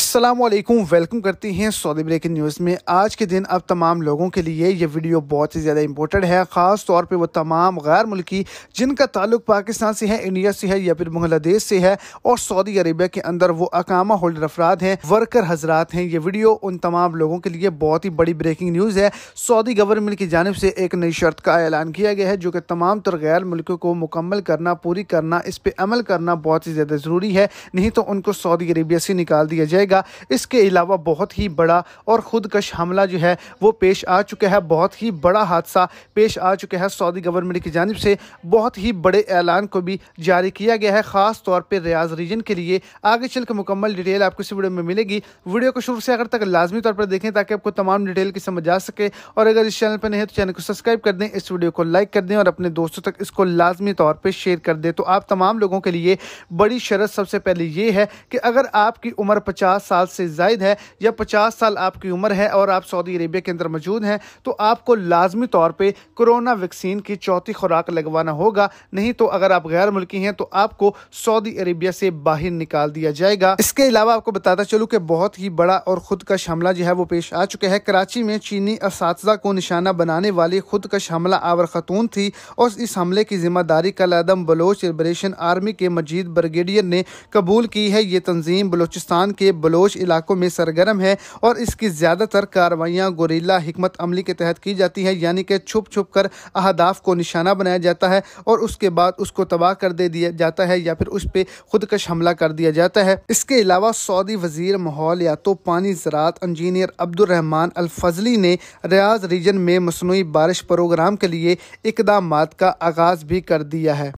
Aslam welcome करती हैं Saudi breaking news में आज के दिन अब तमाम लोगों के लिए ये वीडियो बहुत ही ज़्यादा इंपॉर्टेंट है ख़ास तौर पे वो तमाम गैर मुल्की जिनका ताल्लुक पाकिस्तान से है इंडिया से है या फिर बांग्लादेश से है और सऊदी अरेबिया के अंदर वो अकामा होल्डर अफराद हैं वर्कर हजरात हैं ये वीडियो उन तमाम लोगों के लिए बहुत ही बड़ी ब्रेकिंग न्यूज़ है सऊदी गवर्नमेंट की जानब से एक नई शर्त का ऐलान किया गया है जो कि तमाम तर गैर मुल्कों को मुकम्मल करना पूरी करना इस पर अमल करना बहुत ही ज़्यादा ज़रूरी है नहीं तो उनको सऊदी अरेबिया से निकाल दिया जाएगा रहेगा इसके अलावा बहुत ही बड़ा और खुदकश हमला जो है वो पेश आ चुका है बहुत ही बड़ा हादसा पेश आ चुका है सऊदी गवर्नमेंट की जानब से बहुत ही बड़े ऐलान को भी जारी किया गया है ख़ास तौर पर रियाज रीजन के लिए आगे चल के मुकम्मल डिटेल आपको इस वीडियो में मिलेगी वीडियो को शुरू से अगर तक लाजमी तौर पर देखें ताकि आपको तमाम डिटेल की समझ आ सके और अगर इस चैनल पर नहीं है तो चैनल को सब्सक्राइब कर दें इस वीडियो को लाइक कर दें और अपने दोस्तों तक इसको लाजमी तौर पर शेयर कर दें तो आप तमाम लोगों के लिए बड़ी शरत सबसे पहले ये है कि अगर आपकी उम्र पचास 50 साल से जायद है या 50 साल आपकी उम्र है और आप सऊदी अरेबिया के अंदर मौजूद हैं तो आपको लाजमी तौर पे कोरोना वैक्सीन की चौथी खुराक लगवाना होगा नहीं तो अगर आप गैर मुल्की हैं तो आपको सऊदी अरेबिया से बाहर निकाल दिया जाएगा इसके अलावा आपको बताता चलूँ कि बहुत ही बड़ा और खुदकश हमला जो है वो पेश आ चुका है कराची में चीनी इस को निशाना बनाने वाली खुदकश हमला आवर खतून थी और इस हमले की जिम्मेदारी कल आदम बलोच लिबरेशन आर्मी के मजीद ब्रिगेडियर ने कबूल की है ये तंजीम बलोचिस्तान के बलोच इलाकों में सरगर्म है और इसकी ज़्यादातर कार्रवाइयाँ गोरीला हमत अमली के तहत की जाती है यानी कि छुप छुप कर अहदाफ को निशाना बनाया जाता है और उसके बाद उसको तबाह कर दे दिया जाता है या फिर उस पर खुदकश हमला कर दिया जाता है इसके अलावा सऊदी वजीर माहौल या तो पानी ज़रात इंजीनियर अब्दुलरहमान अलफजली ने रियाज रीजन में मसनू बारिश प्रोग्राम के लिए इकदाम का आगाज़ भी कर दिया है